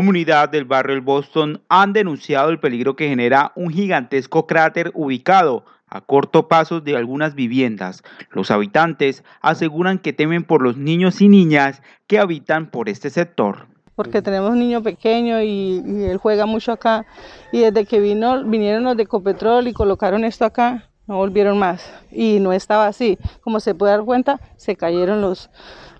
comunidad del barrio El Boston han denunciado el peligro que genera un gigantesco cráter ubicado a corto paso de algunas viviendas. Los habitantes aseguran que temen por los niños y niñas que habitan por este sector. Porque tenemos un niño pequeño y, él juega mucho acá. Y desde que vino, vinieron los de Copetrol y colocaron esto acá, no volvieron más y no estaba así. Como se puede dar cuenta, se cayeron los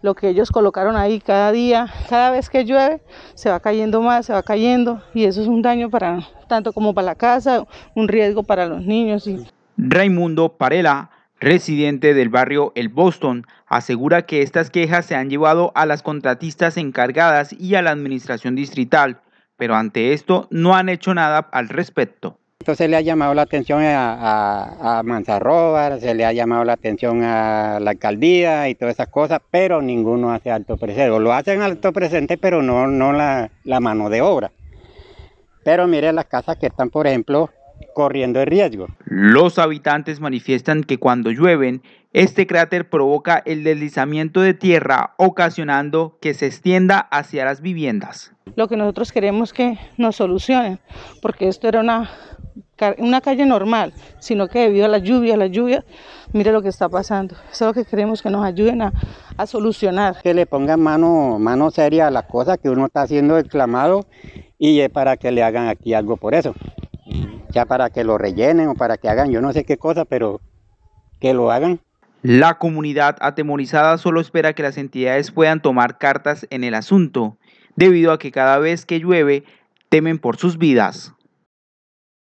lo que ellos colocaron ahí cada día, cada vez que llueve se va cayendo más, se va cayendo y eso es un daño para tanto como para la casa, un riesgo para los niños. Raimundo Parela, residente del barrio El Boston, asegura que estas quejas se han llevado a las contratistas encargadas y a la administración distrital, pero ante esto no han hecho nada al respecto. Entonces le ha llamado la atención a, a, se le ha llamado la atención a la alcaldía y todas esas cosas, pero ninguno hace alto presente. Lo hacen alto presente, pero no, no la, mano de obra. Pero mire las casas que están, por ejemplo, corriendo el riesgo. Los habitantes manifiestan que cuando llueven, este cráter provoca el deslizamiento de tierra, ocasionando que se extienda hacia las viviendas. Lo que nosotros queremos que nos solucionen, porque esto era una una calle normal, sino que debido a la lluvia, la lluvia, mire lo que está pasando. Eso es lo que queremos que nos ayuden a, solucionar. Que le pongan mano, mano seria a la cosa que uno está haciendo exclamado y es para que le hagan aquí algo por eso. Ya para que lo rellenen o para que hagan yo no sé qué cosa, pero que lo hagan. La comunidad atemorizada solo espera que las entidades puedan tomar cartas en el asunto, debido a que cada vez que llueve temen por sus vidas.